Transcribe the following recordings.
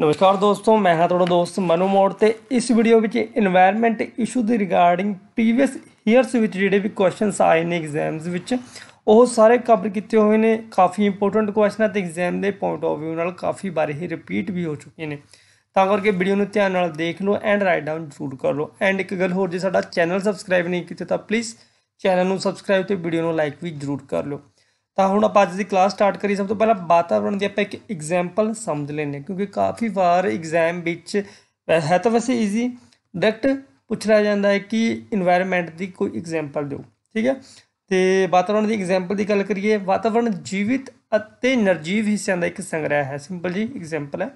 ਨਮਸਕਾਰ ਦੋਸਤੋ ਮੈਂ ਹਾਂ ਤੁਹਾਡਾ ਦੋਸਤ ਮਨੂ ਮੋੜ ਤੇ ਇਸ ਵੀਡੀਓ ਵਿੱਚ এনवायरमेंट ਇਸ਼ੂ ਦੇ ਰਿਗਾਰਡਿੰਗ ਪ੍ਰੀਵੀਅਸ ਈਅਰਸ ਵਿੱਚ ਜਿਹੜੇ ਵੀ ਕੁਐਸਚਨਸ ਆਏ ਨੇ ਐਗਜ਼ਾਮਸ ਵਿੱਚ ਉਹ ਸਾਰੇ ਕਵਰ ਕੀਤੇ ਹੋਏ ਨੇ ਕਾਫੀ ਇੰਪੋਰਟੈਂਟ ਕੁਐਸਚਨ ਤੇ ਐਗਜ਼ਾਮ ਦੇ ਪੁਆਇੰਟ ਆਫ View ਨਾਲ ਕਾਫੀ ਬਾਰੇ ਹੀ ਰਿਪੀਟ ਵੀ ਹੋ ਚੁੱਕੇ ਨੇ ਤਾਂ ਕਰਕੇ ਵੀਡੀਓ ਨੂੰ ਧਿਆਨ ਨਾਲ ਦੇਖ ਲਓ ਐਂਡ ਰਾਈਟ ਡਾਊਨ ਜ਼ਰੂਰ ਕਰ ਲਓ ਐਂਡ ਇੱਕ ਗੱਲ ਹੋਰ ਜੇ ਸਾਡਾ ਚੈਨਲ ਸਬਸਕ੍ਰਾਈਬ ਨਹੀਂ ਕੀਤਾ ਤਾਂ ਪਲੀਜ਼ ਚੈਨਲ ਨੂੰ ਸਬਸਕ੍ਰਾਈਬ ਤੇ ਵੀਡੀਓ ਨੂੰ ਲਾਈਕ ਵੀ ਜ਼ਰੂਰ ਕਰ ਲਓ ਤਾਂ ਹੁਣ ਆਪਾਂ ਅੱਜ ਦੀ ਕਲਾਸ ਸਟਾਰਟ ਕਰੀ ਸਭ ਤੋਂ ਪਹਿਲਾਂ ਵਾਤਾਵਰਣ ਦੀ ਆਪਾਂ ਇੱਕ ਐਗਜ਼ਾਮਪਲ ਸਮਝ ਲੈਨੇ ਕਿਉਂਕਿ ਕਾਫੀ ਵਾਰ ਐਗਜ਼ਾਮ ਵਿੱਚ ਹੈ ਤਾਂ ਵੈਸੇ ਈਜ਼ੀ ਡਾਇਰੈਕਟ ਪੁੱਛਿਆ ਜਾਂਦਾ ਹੈ ਕਿ এনवायरमेंट ਦੀ ਕੋਈ ਐਗਜ਼ਾਮਪਲ ਦਿਓ ਠੀਕ ਹੈ ਤੇ ਵਾਤਾਵਰਣ ਦੀ ਐਗਜ਼ਾਮਪਲ ਦੀ ਗੱਲ ਕਰੀਏ ਵਾਤਾਵਰਣ ਜੀਵਿਤ ਅਤੇ ਨਿਰਜੀਵ ਹਿੱਸਿਆਂ ਦਾ ਇੱਕ ਸੰਗ੍ਰਹਿ ਹੈ ਸਿੰਪਲ ਜੀ ਐਗਜ਼ਾਮਪਲ ਹੈ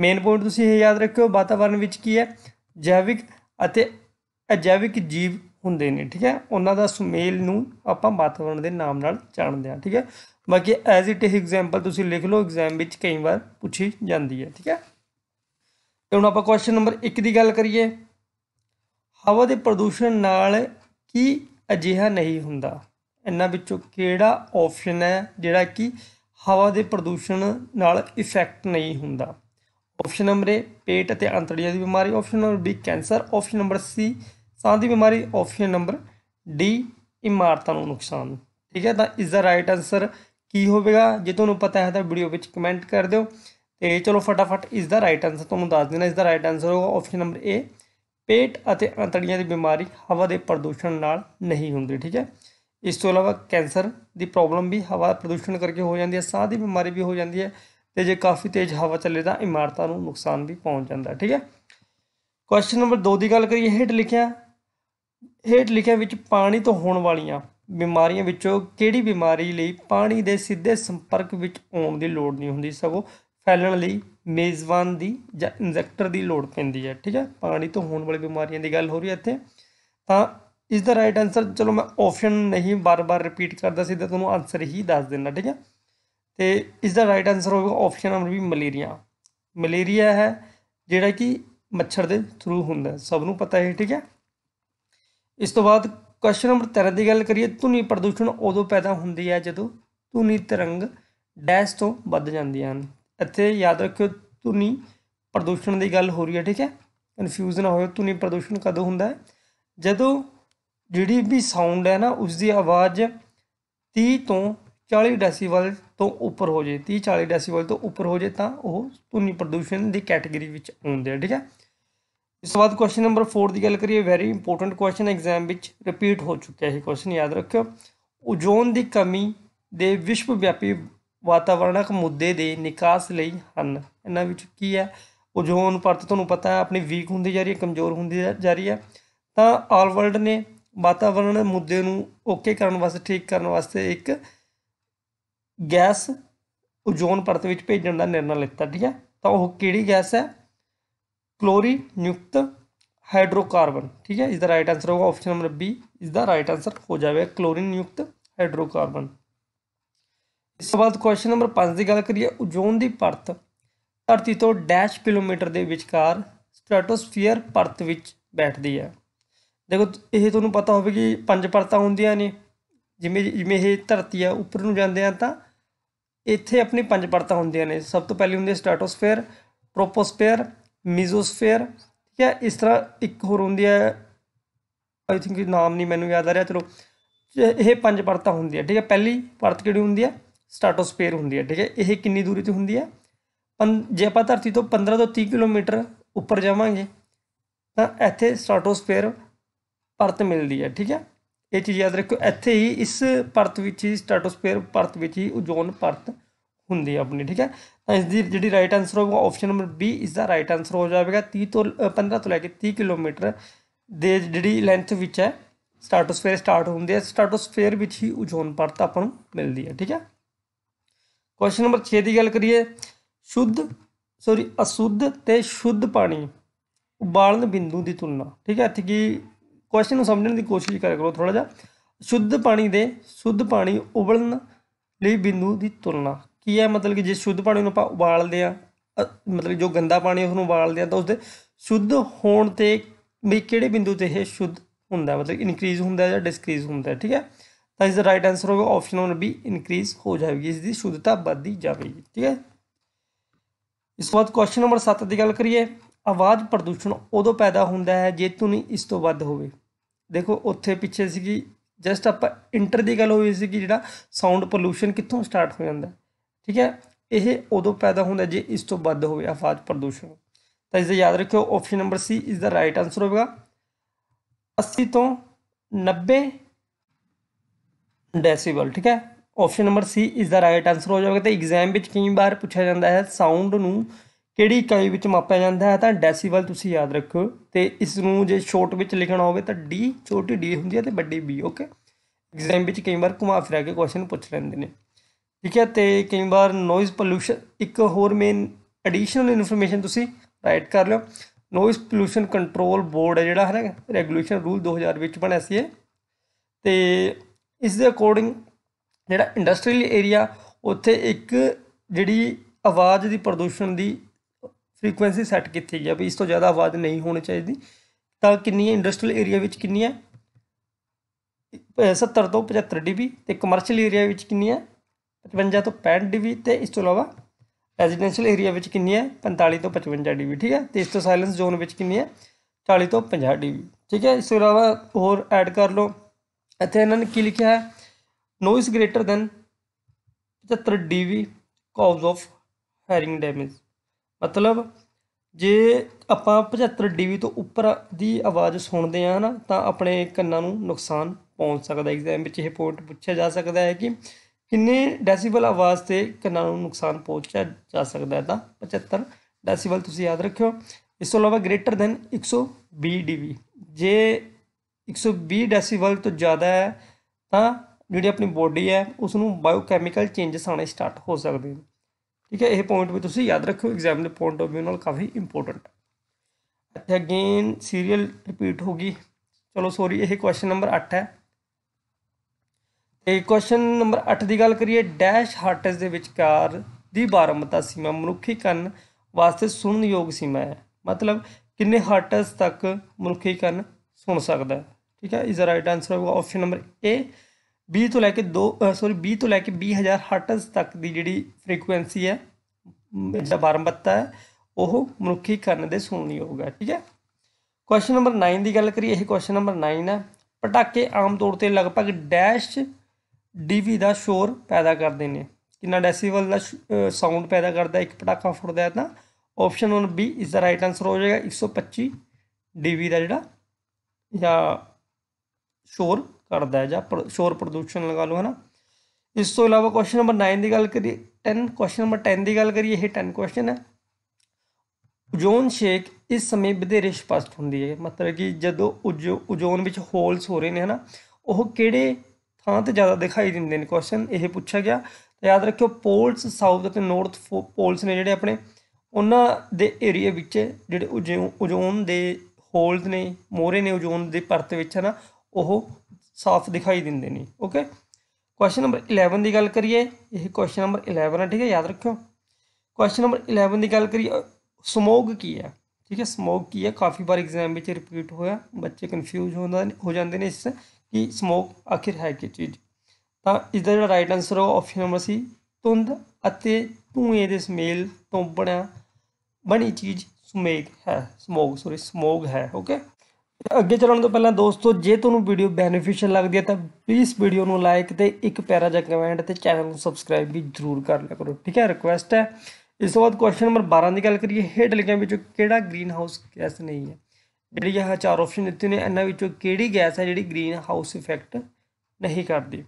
ਮੇਨ ਪੁਆਇੰਟ ਤੁਸੀਂ ਇਹ ਯਾਦ ਰੱਖਿਓ ਵਾਤਾਵਰਣ ਵਿੱਚ ਕੀ ਹੈ ਜੈਵਿਕ ਅਤੇ ਅਜੈਵਿਕ ਜੀਵ ਹੁੰਦੇ ਨੇ ਠੀਕ ਹੈ ਉਹਨਾਂ ਦਾ ਸੁਮੇਲ ਨੂੰ ਆਪਾਂ ਵਾਤਾਵਰਣ ਦੇ ਨਾਮ ਨਾਲ ਜਾਣਦੇ ਹਾਂ ਠੀਕ ਹੈ ਬਾਕੀ ਐਜ਼ ਇਟ ਇਜ਼ ਐਗਜ਼ਾਮਪਲ ਤੁਸੀਂ ਲਿਖ ਲਓ ਐਗਜ਼ਾਮ ਵਿੱਚ ਕਈ ਵਾਰ ਪੁੱਛੀ ਜਾਂਦੀ ਹੈ ਠੀਕ ਹੈ ਤੇ ਹੁਣ ਆਪਾਂ ਕੁਐਸਚਨ ਨੰਬਰ 1 ਦੀ ਗੱਲ ਕਰੀਏ ਹਵਾ ਦੇ ਪ੍ਰਦੂਸ਼ਣ ਨਾਲ ਕੀ ਅਜਿਹਾ ਨਹੀਂ ਹੁੰਦਾ ਇਹਨਾਂ ਵਿੱਚੋਂ ਕਿਹੜਾ ਆਪਸ਼ਨ ਹੈ ਜਿਹੜਾ ਕਿ ਹਵਾ ਦੇ ਪ੍ਰਦੂਸ਼ਣ ਨਾਲ ਇਫੈਕਟ ਨਹੀਂ ਹੁੰਦਾ ਆਪਸ਼ਨ ਨੰਬਰ ਏ ਪੇਟ ਅਤੇ ਅੰਤੜੀਆਂ ਦੀ ਬਿਮਾਰੀ option number B cancer option number C ਸਾਹ ਦੀ ਬਿਮਾਰੀ ਆਪਸ਼ਨ ਨੰਬਰ ਡੀ ਇਮਾਰਤਾਂ ਨੂੰ ਨੁਕਸਾਨ ਠੀਕ ਹੈ ਤਾਂ ਇਸ ਦਾ ਰਾਈਟ ਆਨਸਰ ਕੀ ਹੋਵੇਗਾ ਜੇ ਤੁਹਾਨੂੰ ਪਤਾ ਹੈ ਤਾਂ ਵੀਡੀਓ ਵਿੱਚ ਕਮੈਂਟ ਕਰ ਦਿਓ ਤੇ ਚਲੋ ਫਟਾਫਟ ਇਸ ਦਾ ਰਾਈਟ ਆਨਸਰ ਤੁਹਾਨੂੰ ਦੱਸ ਦੇਣਾ ਇਸ ਦਾ ਰਾਈਟ ਆਨਸਰ ਹੋਗਾ ਆਪਸ਼ਨ ਨੰਬਰ ਏ ਪੇਟ ਅਤੇ ਅੰਤੜੀਆਂ ਦੀ ਬਿਮਾਰੀ ਹਵਾ ਦੇ ਪ੍ਰਦੂਸ਼ਣ ਨਾਲ ਨਹੀਂ ਹੁੰਦੀ ਠੀਕ ਹੈ ਇਸ ਤੋਂ ਇਲਾਵਾ ਕੈਂਸਰ ਦੀ ਪ੍ਰੋਬਲਮ ਵੀ ਹਵਾ ਪ੍ਰਦੂਸ਼ਣ ਕਰਕੇ ਹੋ ਜਾਂਦੀ ਹੈ ਸਾਹ ਦੀ ਬਿਮਾਰੀ ਵੀ ਹੋ ਜਾਂਦੀ ਹੈ ਤੇ ਜੇ ਕਾਫੀ ਤੇਜ਼ ਹਵਾ ਚੱਲੇ ਤਾਂ ਇਮਾਰਤਾਂ ਨੂੰ ਨੁਕਸਾਨ ਵੀ ਪਹੁੰਚ ਜਾਂਦਾ ਠੀਕ ਹੈ ਕੁਐਸਚਨ ਨੰਬਰ 2 ਦੀ ਗੱਲ ਕਰੀਏ ਹੇਠ ਲਿਖਿਆ ਹੇਠ ਲਿਖਿਆ ਵਿੱਚ ਪਾਣੀ ਤੋਂ ਹੋਣ ਵਾਲੀਆਂ ਬਿਮਾਰੀਆਂ ਵਿੱਚੋਂ ਕਿਹੜੀ ਬਿਮਾਰੀ ਲਈ ਪਾਣੀ ਦੇ ਸਿੱਧੇ ਸੰਪਰਕ ਵਿੱਚ ਆਉਣ ਦੀ ਲੋੜ ਨਹੀਂ ਹੁੰਦੀ ਸਗੋਂ ਫੈਲਣ ਲਈ ਮੇਜ਼ਬਾਨ ਦੀ ਜਾਂ ਇੰਜੈਕਟਰ ਦੀ ਲੋੜ ਪੈਂਦੀ ਹੈ ਠੀਕ ਹੈ ਪਾਣੀ ਤੋਂ ਹੋਣ ਵਾਲੀ ਬਿਮਾਰੀਆਂ ਦੀ ਗੱਲ ਹੋ ਰਹੀ ਹੈ ਇੱਥੇ ਤਾਂ ਇਸ ਦਾ ਰਾਈਟ ਆਨਸਰ ਚਲੋ ਮੈਂ ਆਪਸ਼ਨ ਨਹੀਂ ਬਾਰ-ਬਾਰ ਰਿਪੀਟ ਕਰਦਾ ਸਿੱਧਾ ਤੁਹਾਨੂੰ ਆਨਸਰ ਹੀ ਦੱਸ ਦਿੰਦਾ ਠੀਕ ਹੈ ਤੇ ਇਸ ਦਾ ਰਾਈਟ ਆਨਸਰ ਹੋਵੇਗਾ option number B malaria malaria ਹੈ ਜਿਹੜਾ ਕਿ ਮੱਛਰ ਦੇ ਥਰੂ ਹੁੰਦਾ ਸਭ ਨੂੰ ਪਤਾ ਹੈ ਠੀਕ ਹੈ ਇਸ ਤੋਂ ਬਾਅਦ ਕੁਐਸਚਨ ਨੰਬਰ 13 ਦੀ ਗੱਲ ਕਰੀਏ ਧੁਨੀ ਪ੍ਰਦੂਸ਼ਣ ਉਦੋਂ ਪੈਦਾ ਹੁੰਦੀ ਹੈ ਜਦੋਂ ਧੁਨੀ ਤਰੰਗ ਡੈਸ਼ ਤੋਂ ਵੱਧ ਜਾਂਦੀਆਂ ਹਨ ਇੱਥੇ ਯਾਦ ਰੱਖਿਓ ਧੁਨੀ ਪ੍ਰਦੂਸ਼ਣ ਦੀ ਗੱਲ ਹੋ ਰਹੀ ਹੈ ਠੀਕ ਹੈ ਕਨਫਿਊਜ਼ ਨਾ ਹੋਇਓ ਧੁਨੀ ਪ੍ਰਦੂਸ਼ਣ ਕਦੋਂ ਹੁੰਦਾ ਹੈ ਜਦੋਂ ਜਿਹੜੀ ਵੀ ਸਾਊਂਡ ਹੈ ਨਾ ਉਸ ਦੀ ਆਵਾਜ਼ 30 ਤੋਂ 40 ਡੈਸੀਬਲ ਤੋਂ ਉੱਪਰ ਹੋ ਜੇ 30 40 ਡੈਸੀਬਲ ਤੋਂ ਉੱਪਰ ਹੋ ਜੇ ਤਾਂ ਉਹ ਧੁਨੀ ਪ੍ਰਦੂਸ਼ਣ ਦੀ ਕੈਟਾਗਰੀ ਵਿੱਚ ਆਉਂਦੇ ਆ ਠੀਕ ਹੈ ਇਸ ਤੋਂ ਬਾਅਦ ਕੁਐਸਚਨ ਨੰਬਰ 4 ਦੀ ਗੱਲ ਕਰੀਏ ਵੈਰੀ ਇੰਪੋਰਟੈਂਟ ਕੁਐਸਚਨ ਐਗਜ਼ਾਮ ਵਿੱਚ ਰਿਪੀਟ ਹੋ ਚੁੱਕਿਆ ਇਹ ਕੁਐਸਚਨ ਯਾਦ ਰੱਖਿਓ ਓਜ਼ੋਨ ਦੀ ਕਮੀ ਦੇ ਵਿਸ਼ਵ ਵਿਆਪੀ ਵਾਤਾਵਰਣਕ ਮੁੱਦੇ ਦੇ ਨਿਕਾਸ ਲਈ ਹਨ ਇਹਨਾਂ ਵਿੱਚ ਕੀ ਹੈ ਓਜ਼ੋਨ ਪਰਤ ਤੁਹਾਨੂੰ ਪਤਾ ਹੈ ਆਪਣੀ ਵੀਕ ਹੁੰਦੀ ਜਾ ਰਹੀ ਹੈ ਕਮਜ਼ੋਰ ਹੁੰਦੀ ਜਾ ਰਹੀ ਹੈ ਤਾਂ ਆਲ ਵਰਲਡ ਨੇ ਵਾਤਾਵਰਣ ਮੁੱਦੇ ਨੂੰ ਓਕੇ ਕਰਨ ਵਾਸਤੇ ਠੀਕ ਕਰਨ ਵਾਸਤੇ ਇੱਕ ਗੈਸ ਓਜ਼ੋਨ ਪਰਤ ਵਿੱਚ ਭੇਜਣ ਦਾ ਨਿਰਣਾ ਲਿੱਤਾ ਠੀਕ ਹੈ ਤਾਂ ਉਹ ਕਿਹੜੀ ਗੈਸ ਹੈ क्लोरी युक्त हाइड्रोकार्बन ठीक है इसका राइट आंसर होगा ऑप्शन नंबर बी इसका राइट आंसर हो जाएगा क्लोरीन युक्त हाइड्रोकार्बन ਇਸ ਤੋਂ ਬਾਅਦ ਕੁਐਸਚਨ ਨੰਬਰ 5 ਦੀ ਗੱਲ ਕਰੀਏ ਓਜ਼ੋਨ ਦੀ ਪਰਤ ਧਰਤੀ ਤੋਂ ਡੈਸ਼ ਕਿਲੋਮੀਟਰ ਦੇ ਵਿਚਕਾਰ ਸਟ੍ਰੈਟੋਸਫੀਅਰ ਪਰਤ ਵਿੱਚ ਬੈਠਦੀ ਹੈ ਦੇਖੋ ਇਹ ਤੁਹਾਨੂੰ ਪਤਾ ਹੋਵੇ ਕਿ ਪੰਜ ਪਰਤਾਂ ਹੁੰਦੀਆਂ ਨੇ ਜਿਵੇਂ ਜਿਵੇਂ ਇਹ ਧਰਤੀ ਆ ਉੱਪਰ ਨੂੰ ਜਾਂਦੇ ਆ ਤਾਂ ਇੱਥੇ ਆਪਣੀ ਪੰਜ ਪਰਤਾਂ ਹੁੰਦੀਆਂ ਨੇ ਸਭ ਤੋਂ ਪਹਿਲੀ ਹੁੰਦੀ ਹੈ ਸਟ੍ਰੈਟੋਸਫੀਅਰ ਟ੍ਰੋਪੋਸਫੀਅਰ ਮੀਜ਼ੋਸਫੇਅਰ ਠੀਕ ਹੈ ਇਸ ਤਰ੍ਹਾਂ ਇੱਕ ਹੋਰ ਹੁੰਦੀ ਹੈ ਆਈ ਥਿੰਕ ਨਾਮ ਨਹੀਂ ਮੈਨੂੰ ਯਾਦ ਆ ਰਿਹਾ ਚਲੋ ਇਹ ਪੰਜ ਪਰਤਾਂ ਹੁੰਦੀਆਂ ਠੀਕ ਹੈ ਪਹਿਲੀ ਪਰਤ ਕਿਹੜੀ ਹੁੰਦੀ ਹੈ ਸਟ੍ਰੈਟੋਸਫੇਅਰ ਹੁੰਦੀ ਹੈ ਠੀਕ ਹੈ ਇਹ ਕਿੰਨੀ ਦੂਰੀ ਤੇ ਹੁੰਦੀ ਹੈ ਜੇ ਆਪਾਂ ਧਰਤੀ ਤੋਂ 15 ਤੋਂ 30 ਕਿਲੋਮੀਟਰ ਉੱਪਰ ਜਾਵਾਂਗੇ ਤਾਂ ਇੱਥੇ ਸਟ੍ਰੈਟੋਸਫੇਅਰ ਪਰਤ ਮਿਲਦੀ ਹੈ ਠੀਕ ਹੈ ਇਹ ਚੀਜ਼ ਯਾਦ ਰੱਖੋ ਇੱਥੇ ਹੀ ਇਸ ਪਰਤ ਵਿੱਚ ਹੀ ਸਟ੍ਰੈਟੋਸਫੇਅਰ ਪਰਤ ਵਿੱਚ ਹੀ ਓਜ਼ੋਨ ਪਰਤ ਹੁੰਦੀ ਹੈ ਆਪਣੀ ਠੀਕ ਹੈ ਤਾਂ ਇਸ ਦੀ ਜਿਹੜੀ ਰਾਈਟ ਆਨਸਰ ਹੋਊਗਾ ਆਪਸ਼ਨ ਨੰਬਰ ਬੀ ਇਸ ਦਾ ਰਾਈਟ ਆਨਸਰ ਹੋ ਜਾਵੇਗਾ 30 ਤੋਂ 15 ਤੋਂ ਲੈ ਕੇ 30 ਕਿਲੋਮੀਟਰ ਦੇ ਜਿਹੜੀ ਲੈਂਥ ਵਿੱਚ ਹੈ ਸਟ੍ਰੈਟੋਸਫੇਅਰ ਸਟਾਰਟ ਹੁੰਦੀ ਹੈ ਸਟ੍ਰੈਟੋਸਫੇਅਰ ਵਿੱਚ ਹੀ ਓਜ਼ੋਨ ਪਰਤ ਆਪਾਂ ਨੂੰ ਮਿਲਦੀ ਹੈ ਠੀਕ ਹੈ ਕੁਐਸਚਨ ਨੰਬਰ 6 ਦੀ ਗੱਲ ਕਰੀਏ ਸ਼ੁੱਧ ਸੌਰੀ ਅਸ਼ੁੱਧ ਤੇ ਸ਼ੁੱਧ ਪਾਣੀ ਉਬਾਲਣ ਬਿੰਦੂ ਦੀ ਤੁਲਨਾ ਠੀਕ ਹੈ ਇੱਥੇ ਕੀ ਕੁਐਸਚਨ ਨੂੰ ਸਮਝਣ ਦੀ ਕੋਸ਼ਿਸ਼ ਕਰਿਆ ਕਰੋ ਥੋੜਾ ਜਿਹਾ ਸ਼ੁੱਧ ਪਾਣੀ ਦੇ ਸ਼ੁੱਧ ਪਾਣੀ ਉਬਲਣ ਲਈ ਬਿੰਦੂ ਦੀ ਤੁਲਨਾ ਕੀ ਹੈ ਮਤਲਬ ਕਿ ਜੇ ਸ਼ੁੱਧ ਪਾਣੀ ਨੂੰ ਆਪਾਂ ਉਬਾਲਦੇ ਆ ਮਤਲਬ ਜੋ ਗੰਦਾ ਪਾਣੀ ਉਸ ਨੂੰ ਉਬਾਲਦੇ ਆ ਤਾਂ ਉਸਦੇ ਸ਼ੁੱਧ ਹੋਣ ਤੇ ਵੀ ਕਿਹੜੇ ਬਿੰਦੂ ਤੇ ਇਹ ਸ਼ੁੱਧ ਹੁੰਦਾ ਮਤਲਬ ਇਨਕਰੀਜ਼ ਹੁੰਦਾ ਜਾਂ ਡਿਸਕਰੀਜ਼ ਹੁੰਦਾ ਠੀਕ ਹੈ ਤਾਂ ਇਸ ਦਾ ਰਾਈਟ ਆਨਸਰ ਹੋਗਾ ਆਪਸ਼ਨ ਨੰਬਰ ਬੀ ਇਨਕਰੀਜ਼ ਹੋ ਜਾਵੇਗੀ ਇਸ ਦੀ ਸ਼ੁੱਧਤਾ ਵਧਦੀ ਜਾਵੇਗੀ ਠੀਕ ਹੈ ਇਸ ਤੋਂ ਬਾਅਦ ਕੁਐਸਚਨ ਨੰਬਰ 7 ਦੀ ਗੱਲ ਕਰੀਏ ਆਵਾਜ਼ ਪ੍ਰਦੂਸ਼ਣ ਉਦੋਂ ਪੈਦਾ ਹੁੰਦਾ ਹੈ ਜੇ ਤੁਨੀ ਇਸ ਤੋਂ ਵੱਧ ਹੋਵੇ ਦੇਖੋ ਉੱਥੇ ਪਿੱਛੇ ਸੀਗੀ ਜਸਟ ਆਪਾਂ ਇੰਟਰ ਦੀ ਗੱਲ ਹੋਈ ਸੀ ਕਿ ਜਿਹੜਾ ਸਾਊਂਡ ਪੋਲੂਸ਼ਨ ਕਿੱਥੋਂ ਸਟਾਰਟ ਹੋ ਜਾਂਦਾ ਠੀਕ ਹੈ ਇਹ ਉਦੋਂ ਪੈਦਾ ਹੁੰਦਾ ਜੇ ਇਸ ਤੋਂ ਵੱਧ ਹੋਵੇ ਆਵਾਜ਼ ਪ੍ਰਦੂਸ਼ਣ ਤਾਂ ਇਸ ਦਾ ਯਾਦ ਰੱਖਿਓ ਆਪਸ਼ਨ ਨੰਬਰ ਸੀ ਇਸ ਦਾ ਰਾਈਟ ਆਨਸਰ ਹੋਵੇਗਾ 80 ਤੋਂ 90 ਡੈਸੀਬਲ ਠੀਕ ਹੈ ਆਪਸ਼ਨ ਨੰਬਰ ਸੀ ਇਸ ਦਾ ਰਾਈਟ ਆਨਸਰ ਹੋ ਜਾਵੇਗਾ ਤੇ ਐਗਜ਼ਾਮ ਵਿੱਚ ਕਈ ਵਾਰ ਪੁੱਛਿਆ ਜਾਂਦਾ ਹੈ ਸਾਊਂਡ ਨੂੰ ਕਿਹੜੀ ਇਕਾਈ ਵਿੱਚ ਮਾਪਿਆ ਜਾਂਦਾ ਹੈ ਤਾਂ ਡੈਸੀਬਲ ਤੁਸੀਂ ਯਾਦ ਰੱਖੋ ਤੇ ਇਸ ਨੂੰ ਜੇ ਸ਼ੋਰਟ ਵਿੱਚ ਲਿਖਣਾ ਹੋਵੇ ਤਾਂ ਡੀ ਛੋਟੀ ਡੀ ਹੁੰਦੀ ਹੈ ਤੇ ਵੱਡੀ ਬੀ ਓਕੇ ਐਗਜ਼ਾਮ ਵਿੱਚ ਕਈ ਵਾਰ ਘੁਮਾ ਫਿਰਾ ਕੇ ਕੁਐਸਚਨ ਪੁੱਛ ਲੈਂਦੇ ਨੇ ਠੀਕ ਹੈ ਤੇ ਕਈ ਵਾਰ ਨੋਇਜ਼ ਪੋਲੂਸ਼ਨ ਇੱਕ ਹੋਰ ਮੇਨ ਐਡੀਸ਼ਨਲ ਇਨਫੋਰਮੇਸ਼ਨ ਤੁਸੀਂ ਰਾਈਟ ਕਰ ਲਿਓ ਨੋਇਜ਼ ਪੋਲੂਸ਼ਨ ਕੰਟਰੋਲ ਬੋਰਡ ਹੈ ਜਿਹੜਾ ਹੈ ਰੈਗੂਲੇਸ਼ਨ ਰੂਲ 2000 ਵਿੱਚ ਬਣਿਆ ਸੀ ਇਹ ਤੇ ਇਸ ਦੇ ਅਕੋਰਡਿੰਗ ਜਿਹੜਾ ਇੰਡਸਟਰੀਅਲ ਏਰੀਆ ਉੱਥੇ ਇੱਕ ਜਿਹੜੀ ਆਵਾਜ਼ ਦੀ ਪ੍ਰਦੂਸ਼ਣ ਦੀ ਫ੍ਰੀਕੁਐਂਸੀ ਸੈੱਟ ਕੀਤੀ ਗਈ ਹੈ ਵੀ ਇਸ ਤੋਂ ਜ਼ਿਆਦਾ ਆਵਾਜ਼ ਨਹੀਂ ਹੋਣੀ ਚਾਹੀਦੀ ਤਾਂ ਕਿੰਨੀ ਹੈ ਇੰਡਸਟਰੀਅਲ ਏਰੀਆ ਵਿੱਚ ਕਿੰਨੀ ਹੈ 70 ਤੋਂ 75 ਡੀਬੀ ਤੇ ਕਮਰਸ਼ੀਅਲ ਏਰੀਆ ਵਿੱਚ ਕਿੰਨੀ ਹੈ 55 ਤੋਂ 65 ਡੀਬੀ ਤੇ ਇਸ ਤੋਂ ਇਲਾਵਾ ਰੈਜ਼ੀਡੈਂਸ਼ੀਅਲ ਏਰੀਆ ਵਿੱਚ ਕਿੰਨੀ ਹੈ 45 ਤੋਂ 55 ਡੀਬੀ ਠੀਕ ਹੈ ਤੇ ਇਸ ਤੋਂ ਸਾਇਲੈਂਸ ਜ਼ੋਨ ਵਿੱਚ ਕਿੰਨੀ ਹੈ 40 ਤੋਂ 50 ਡੀਬੀ ਠੀਕ ਹੈ ਇਸ ਤੋਂ ਇਲਾਵਾ ਹੋਰ ਐਡ ਕਰ ਲਓ ਇੱਥੇ ਇਹਨਾਂ ਨੇ ਕੀ ਲਿਖਿਆ ਹੈ noise greater than 75 DB cause of hearing damage ਮਤਲਬ ਜੇ ਆਪਾਂ 75 ਡੀਬੀ ਤੋਂ ਉੱਪਰ ਦੀ ਆਵਾਜ਼ ਸੁਣਦੇ ਆ ਨਾ ਤਾਂ ਆਪਣੇ ਕੰਨਾਂ ਨੂੰ ਨੁਕਸਾਨ ਪਹੁੰਚ ਸਕਦਾ ਐਗਜ਼ਾਮ ਵਿੱਚ ਇਹ ਪੁਆਇੰਟ ਪੁੱਛਿਆ ਜਾ ਸਕਦਾ ਹੈ ਕਿ ਕਿੰਨੇ ਡੈਸੀਬਲ ਆਵਾਜ਼ ਤੇ ਕੰਨਾਂ ਨੂੰ ਨੁਕਸਾਨ ਪਹੁੰਚਿਆ ਜਾ ਸਕਦਾ ਹੈ ਤਾਂ 75 ਡੈਸੀਬਲ ਤੁਸੀਂ ਯਾਦ ਰੱਖਿਓ ਇਸ ਤੋਂ ਇਲਾਵਾ ਗ੍ਰੇਟਰ ਦੈਨ 120 dB ਜੇ 120 ਡੈਸੀਬਲ ਤੋਂ ਜ਼ਿਆਦਾ ਹੈ ਤਾਂ ਜਿਹੜੀ ਆਪਣੀ ਬੋਡੀ ਹੈ ਉਸ ਨੂੰ ਬਾਇਓਕੈਮੀਕਲ ਚੇਂਜਸ ਆਣੇ ਸਟਾਰਟ ਹੋ ਸਕਦੇ ਨੇ ਠੀਕ ਹੈ ਇਹ ਪੁਆਇੰਟ ਵੀ ਤੁਸੀਂ ਯਾਦ ਰੱਖਿਓ ਐਗਜ਼ਾਮ ਦੇ ਪੁਆਇੰਟ ਆਫ ਵਿਊ ਨਾਲ ਕਾਫੀ ਇੰਪੋਰਟੈਂਟ ਹੈ ਅਗੇਨ ਸੀਰੀਅਲ ਰਿਪੀਟ ਹੋਗੀ ਚਲੋ ਸੌਰੀ ਇਹ ਕੁਐਸਚਨ ਨੰਬਰ 8 ਹੈ ਇਹ ਕੁਐਸਚਨ ਨੰਬਰ 8 ਦੀ ਗੱਲ ਕਰੀਏ ਡੈਸ਼ ਹਾਰਟਸ ਦੇ ਵਿਚਕਾਰ ਦੀ ਬਾਰੰਬਤਾ ਸੀਮਾ ਮਨੁੱਖੀ ਕੰਨ ਵਾਸਤੇ ਸੁਣਨ ਯੋਗ ਸੀਮਾ ਹੈ ਮਤਲਬ ਕਿੰਨੇ ਹਾਰਟਸ ਤੱਕ ਮਨੁੱਖੀ ਕੰਨ ਸੁਣ ਸਕਦਾ ਹੈ ਠੀਕ ਹੈ ਇਸ ਦਾ ਰਾਈਟ ਆਨਸਰ ਹੋਊਗਾ ਆਪਸ਼ਨ ਨੰਬਰ ਏ 20 ਤੋਂ ਲੈ ਕੇ 2 ਸੌਰੀ 20 ਤੋਂ ਲੈ ਕੇ 20000 ਹਰਟਜ਼ ਤੱਕ ਦੀ ਜਿਹੜੀ ਫ੍ਰੀਕੁਐਂਸੀ ਹੈ ਜਿਹੜਾ ਬਾਰੰਬਤਾ ਹੈ ਉਹ ਮਨੁੱਖੀ ਕੰਨ ਦੇ ਸੁਣਨ ਯੋਗ ਹੈ ਠੀਕ ਹੈ ਕੁਐਸਚਨ ਨੰਬਰ 9 ਦੀ ਗੱਲ ਕਰੀਏ ਇਹ ਕੁਐਸਚਨ ਨੰਬਰ 9 ਹੈ ਪਟਾਕੇ ਆਮ ਤੌਰ ਤੇ ਲਗਭਗ ਡੈਸ਼ ਡੀਵੀ ਦਾ ਸ਼ੋਰ ਪੈਦਾ ਕਰਦੇ ਨੇ ਕਿੰਨਾ ਡੈਸੀਬਲ ਦਾ ਸਾਊਂਡ ਪੈਦਾ ਕਰਦਾ ਇੱਕ ਪਟਾਕਾ ਫੁੱਟਦਾ ਹੈ ਤਾਂ ਆਪਸ਼ਨ 1 ਬੀ ਇਸ ਦਾ ਰਾਈਟ ਆਨਸਰ ਹੋ ਜਾਏਗਾ 125 ਡੀਵੀ ਦਾ ਜਿਹੜਾ ਜਾਂ ਸ਼ੋਰ ਕਰਦਾ ਹੈ ਜਾਂ ਸ਼ੋਰ ਪ੍ਰਦੂਸ਼ਣ ਲਗਾ ਲਓ ਹਨਾ ਇਸ ਤੋਂ ਇਲਾਵਾ ਕੁਐਸਚਨ ਨੰਬਰ 9 ਦੀ ਗੱਲ ਕਰੀਏ 10 ਕੁਐਸਚਨ ਨੰਬਰ 10 ਦੀ ਗੱਲ ਕਰੀਏ ਇਹ 10 ਕੁਐਸਚਨ ਹੈ ਓਜ਼ੋਨ ਸ਼ੇਕ ਇਸ ਸਮੇਂ ਵਧੇਰੇ ਸਪਸ਼ਟ ਹੁੰਦੀ ਹੈ ਮਤਲਬ ਕਿ ਜਦੋਂ ਓਜ਼ੋਨ ਵਿੱਚ ਹੋਲਸ ਹੋ ਰਹੇ ਨੇ ਹਨਾ ਉਹ ਕਿਹੜੇ ਥਾਂ ਤੇ ਜ਼ਿਆਦਾ ਦਿਖਾਈ ਦਿੰਦੇ ਨੇ ਕੁਐਸਚਨ ਇਹ ਪੁੱਛਿਆ ਗਿਆ ਤੇ ਯਾਦ ਰੱਖਿਓ ਪੋਲਸ ਸਾਊਥ ਅਤੇ ਨਾਰਥ ਪੋਲਸ ਨੇ ਜਿਹੜੇ ਆਪਣੇ ਉਹਨਾਂ ਦੇ ਏਰੀਆ ਵਿੱਚ ਜਿਹੜੇ ਉਜੋਨ ਦੇ ਹੋਲਸ ਨੇ ਮੋਰੇ ਨੇ ਉਜੋਨ ਦੇ ਪਰਤ ਵਿੱਚ ਹਨਾ ਉਹ ਸਾਫ਼ ਦਿਖਾਈ ਦਿੰਦੇ ਨੇ ਓਕੇ ਕੁਐਸਚਨ ਨੰਬਰ 11 ਦੀ ਗੱਲ ਕਰੀਏ ਇਹ ਕੁਐਸਚਨ ਨੰਬਰ 11 ਹੈ ਠੀਕ ਹੈ ਯਾਦ ਰੱਖਿਓ ਕੁਐਸਚਨ ਨੰਬਰ 11 ਦੀ ਗੱਲ ਕਰੀਏ ਸਮੋਗ ਕੀ ਹੈ ਠੀਕ ਹੈ ਸਮੋਗ ਕੀ ਹੈ ਕਾਫੀ ਵਾਰ ਐਗਜ਼ਾਮ ਵਿੱਚ ਰਿਪੀਟ ਹੋਇਆ ਬੱਚੇ ਕਨਫਿਊਜ਼ ਹੋ ਜਾਂਦੇ ਨੇ ਇਸ ਕਿ ਸਮੋਕ ਆਖਿਰ ਹੈ ਕੀ ਚੀਜ਼ ਤਾਂ ਇਸ ਦਾ ਜਿਹੜਾ ਰਾਈਟ ਆਨਸਰ ਉਹ ਆਪਸ਼ਨ ਨੰਬਰ ਸੀ ਤੁੰਦ ਅਤੇ ਧੂਏ ਦੇ ਸਮੇਲ ਤੋਂ ਬਣਿਆ ਬਣੀ ਚੀਜ਼ ਸਮੇਕ ਹੈ ਸਮੋਕ ਸੋਰੀ ਸਮੋਕ ਹੈ ਓਕੇ ਅੱਗੇ ਚਲਣ ਤੋਂ ਪਹਿਲਾਂ ਦੋਸਤੋ ਜੇ ਤੁਹਾਨੂੰ ਵੀਡੀਓ ਬੈਨੀਫੀਸ਼ੀਅਲ ਲੱਗਦੀ ਹੈ ਤਾਂ ਪਲੀਜ਼ ਵੀਡੀਓ ਨੂੰ ਲਾਈਕ ਤੇ ਇੱਕ ਪਿਆਰਾ ਜਿਹਾ ਕਮੈਂਟ ਤੇ ਚੈਨਲ ਨੂੰ ਸਬਸਕ੍ਰਾਈਬ ਵੀ ਜ਼ਰੂਰ ਕਰ ਲਿਆ ਕਰੋ ਠੀਕ ਹੈ ਰਿਕੁਐਸਟ ਹੈ ਇਸ ਤੋਂ ਬਾਅਦ ਕੁਐਸਚਨ ਨੰਬਰ 12 ਦੀ ਗੱਲ ਕਰੀਏ ਹੇਠ ਲਿਖਿਆਂ ਵਿੱਚੋਂ ਕਿਹੜਾ ਗ੍ਰੀਨ ਹਾਊਸ ਗੈਸ ਨਹੀਂ ਹੈ ਜਿਹੜੀ ਇਹ ਚਾਰ ਆਪਸ਼ਨ ਦਿੱਤੇ ਨੇ ਇਹਨਾਂ ਵਿੱਚੋਂ ਕਿਹੜੀ ਗੈਸ ਹੈ ਜਿਹੜੀ ਗ੍ਰੀਨ ਹਾਊਸ ਇਫੈਕਟ ਨਹੀਂ ਕਰਦੀ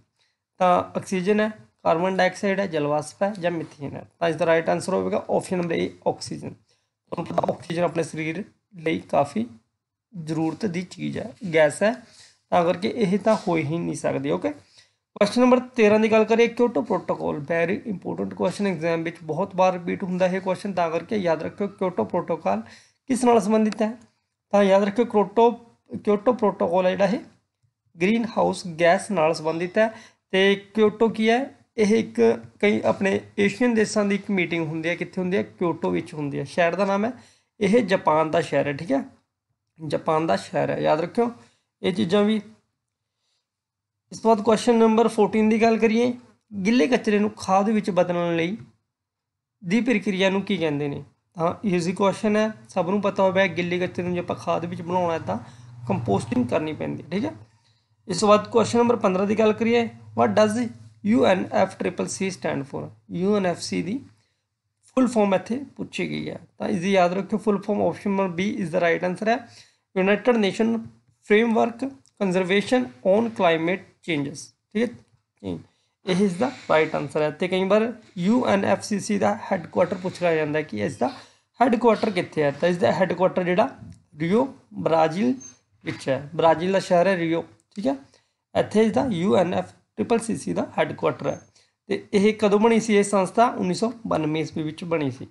ਤਾਂ ਆਕਸੀਜਨ ਹੈ ਕਾਰਬਨ ਡਾਈਆਕਸਾਈਡ ਹੈ ਜਲਵਾਸ਼ਪ ਹੈ ਜਾਂ ਮੀਥੇਨ ਹੈ ਤਾਂ ਇਸ ਦਾ ਰਾਈਟ ਆਨਸਰ ਹੋਵੇਗਾ ਆਪਸ਼ਨ ਨੰਬਰ ਏ ਆਕਸੀਜਨ ਤੁਹਾਨੂੰ ਪਤਾ ਆਕਸੀਜਨ ਆਪਣੇ ਸਰੀਰ ਲਈ ਕਾਫੀ ਜ਼ਰੂਰਤ ਦੀ ਚੀਜ਼ ਹੈ ਗੈਸ ਹੈ ਤਾਂ ਕਰਕੇ ਇਹ ਤਾਂ ਹੋ ਹੀ ਨਹੀਂ ਸਕਦੀ ਓਕੇ ਕੁਐਸਚਨ ਨੰਬਰ 13 ਦੀ ਗੱਲ ਕਰੀਏ Kyoto protocol very important question exam ਵਿੱਚ ਬਹੁਤ ਵਾਰ ਰਿਪੀਟ ਹੁੰਦਾ ਹੈ ਕੁਐਸਚਨ ਤਾਂ ਕਰਕੇ ਯਾਦ ਰੱਖਿਓ ਕਿਓਟੋ ਪ੍ਰੋਟੋਕੋਲ ਕਿਸ ਨਾਲ ਸੰਬੰਧਿਤ ਹੈ ਤਾਂ ਯਾਦ ਰੱਖਿਓ ਕ੍ਰੋਟੋ ਕਿਓਟੋ ਪ੍ਰੋਟੋਕੋਲ ਹੈ ਜਿਹੜਾ ਇਹ ਗ੍ਰੀਨ ਹਾਊਸ ਗੈਸ ਨਾਲ ਸੰਬੰਧਿਤ ਹੈ ਤੇ ਕਿਓਟੋ ਕੀ ਹੈ ਇਹ ਇੱਕ ਕਈ ਆਪਣੇ ਏਸ਼ੀਅਨ ਦੇਸ਼ਾਂ ਦੀ ਇੱਕ ਮੀਟਿੰਗ ਹੁੰਦੀ ਹੈ ਕਿੱਥੇ ਹੁੰਦੀ ਹੈ ਕਿਓਟੋ ਵਿੱਚ ਹੁੰਦੀ ਹੈ ਸ਼ਹਿਰ ਦਾ ਨਾਮ ਹੈ ਇਹ ਜਾਪਾਨ ਦਾ ਸ਼ਹਿਰ ਹੈ ਠੀਕ ਹੈ ਜਾਪਾਨ ਦਾ ਸ਼ਹਿਰ ਹੈ ਯਾਦ ਰੱਖਿਓ ਇਹ ਚੀਜ਼ਾਂ ਵੀ ਇਸ ਤੋਂ ਬਾਅਦ ਕੁਐਸਚਨ ਨੰਬਰ 14 ਦੀ ਗੱਲ ਕਰੀਏ ਗਿੱਲੇ ਕਚਰੇ ਨੂੰ ਖਾਦ ਵਿੱਚ ਬਦਲਣ ਲਈ ਦੀ ਪ੍ਰਕਿਰਿਆ ਨੂੰ ਕੀ ਕਹਿੰਦੇ ਨੇ ਹਾਂ ਈਜ਼ੀ ਕੁਐਸਚਨ ਹੈ ਸਭ ਨੂੰ ਪਤਾ ਹੋਵੇ ਗਿੱਲੀ ਗੱਤੇ ਨੂੰ ਜੇ ਆਪਾਂ ਖਾਦ ਵਿੱਚ ਬਣਾਉਣਾ ਹੈ ਤਾਂ ਕੰਪੋਸਟਿੰਗ ਕਰਨੀ ਪੈਂਦੀ ਠੀਕ ਹੈ ਇਸ ਤੋਂ ਬਾਅਦ ਕੁਐਸਚਨ ਨੰਬਰ 15 ਦੀ ਗੱਲ ਕਰੀਏ what does U N F triple C stand for U N F C ਦੀ ਫੁੱਲ ਫਾਰਮ ਇੱਥੇ ਪੁੱਛੀ ਗਈ ਹੈ ਤਾਂ ਇਸ ਦੀ ਯਾਦ ਰੱਖਿਓ full form option number B is the right answer ਹੈ United Nation framework conservation on climate changes ਠੀਕ ਹੈ ਇਹ ਇਸ ਦਾ ਰਾਈਟ ਆਨਸਰ ਹੈ ਤੇ ਕਈ ਵਾਰ U N F C C ਦਾ ਹੈੱਡਕੁਆਟਰ ਪੁੱਛਿਆ ਜਾਂਦਾ ਕਿ ਇਸ ਦਾ ਹੈੱਡਕੁਆਟਰ ਕਿੱਥੇ ਹੈ ਤਾਂ ਇਸ ਦਾ ਹੈੱਡਕੁਆਟਰ ਜਿਹੜਾ ਰਿਓ ਬ੍ਰਾਜ਼ੀਲ ਵਿੱਚ ਹੈ ਬ੍ਰਾਜ਼ੀਲ ਦਾ ਸ਼ਹਿਰ ਹੈ ਰਿਓ ਠੀਕ ਹੈ ਇੱਥੇ ਇਸ ਦਾ ਯੂਐਨਐਫ ਟ੍ਰਿਪਲ ਸੀਸੀ ਦਾ ਹੈੱਡਕੁਆਟਰ ਹੈ ਤੇ ਇਹ ਕਦੋਂ ਬਣੀ ਸੀ ਇਹ ਸੰਸਥਾ 1992 ਈਸਵੀ ਵਿੱਚ ਬਣੀ ਸੀ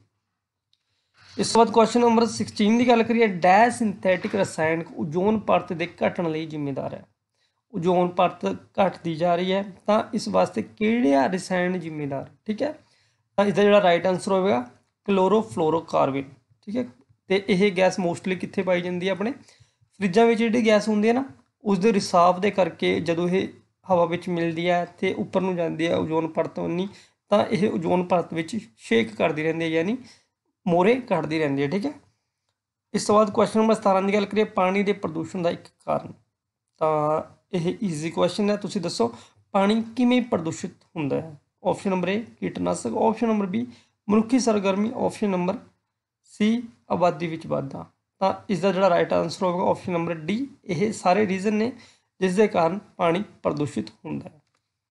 ਇਸ ਤੋਂ ਬਾਅਦ ਕੁਐਸਚਨ ਨੰਬਰ 16 ਦੀ ਗੱਲ ਕਰੀਏ ਡੈ ਸਿੰਥੈਟਿਕ ਰਸਾਇਣ ਓਜ਼ੋਨ ਪਰਤ ਦੇ ਘਟਣ ਲਈ ਜ਼ਿੰਮੇਵਾਰ ਹੈ ਓਜ਼ੋਨ ਪਰਤ ਘਟਦੀ ਜਾ ਰਹੀ ਹੈ ਤਾਂ ਇਸ ਵਾਸਤੇ ਕਿਹੜਾ ਰਸਾਇਣ ਜ਼ਿੰਮੇਵਾਰ ਠੀਕ ਹੈ ਤਾਂ ਇਸ ਦਾ ਜਿਹੜਾ ਰਾਈਟ ਆਨਸਰ ਹੋਵੇਗਾ ਕਲੋਰੋਫਲੋਰੋਕਾਰਬਨ ਠੀਕ ਹੈ ਤੇ ਇਹ ਗੈਸ ਮੋਸਟਲੀ ਕਿੱਥੇ ਪਾਈ ਜਾਂਦੀ ਹੈ ਆਪਣੇ ਫ੍ਰਿਜਾਂ ਵਿੱਚ ਜਿਹੜੀ ਗੈਸ ਹੁੰਦੀ ਹੈ ਨਾ ਉਸ ਦੇ ਰਿਸਾਵ ਦੇ ਕਰਕੇ ਜਦੋਂ ਇਹ ਹਵਾ ਵਿੱਚ ਮਿਲਦੀ ਹੈ ਤੇ ਉੱਪਰ ਨੂੰ ਜਾਂਦੀ ਹੈ ਓਜ਼ੋਨ ਪਰਤ ਉਨੀ ਤਾਂ ਇਹ ਓਜ਼ੋਨ ਪਰਤ ਵਿੱਚ ਸ਼ੇਕ ਕਰਦੀ ਰਹਿੰਦੀ ਹੈ ਯਾਨੀ ਮੋਰੇ ਘਟਦੀ ਰਹਿੰਦੀ ਹੈ ਠੀਕ ਹੈ ਇਸ ਤੋਂ ਬਾਅਦ ਕੁਐਸਚਨ ਨੰਬਰ 17 ਦੀ ਗੱਲ ਕਰੀਏ ਪਾਣੀ ਦੇ ਪ੍ਰਦੂਸ਼ਣ ਦਾ ਇੱਕ ਕਾਰਨ ਤਾਂ ਇਹ ਈਜ਼ੀ ਕੁਐਸਚਨ ਹੈ ਤੁਸੀਂ ਦੱਸੋ ਪਾਣੀ ਕਿਵੇਂ ਪ੍ਰਦੂਸ਼ਿਤ ਹੁੰਦਾ ਹੈ ਆਪਸ਼ਨ ਨੰਬਰ A ਕੀਟਨਾਸ਼ਕ ਆਪਸ਼ਨ ਨੰਬਰ B ਮਨੁੱਖੀ ਸਰਗਰਮੀ ਆਪਸ਼ਨ ਨੰਬਰ ਸੀ ਆਬਾਦੀ ਵਿੱਚ ਵਾਧਾ ਤਾਂ ਇਸ ਦਾ ਜਿਹੜਾ ਰਾਈਟ ਆਨਸਰ ਹੋਵੇਗਾ ਆਪਸ਼ਨ ਨੰਬਰ ਡੀ ਇਹ ਸਾਰੇ ਰੀਜ਼ਨ ਨੇ ਜਿਸ ਦੇ ਕਾਰਨ ਪਾਣੀ ਪ੍ਰਦੂਸ਼ਿਤ ਹੁੰਦਾ ਹੈ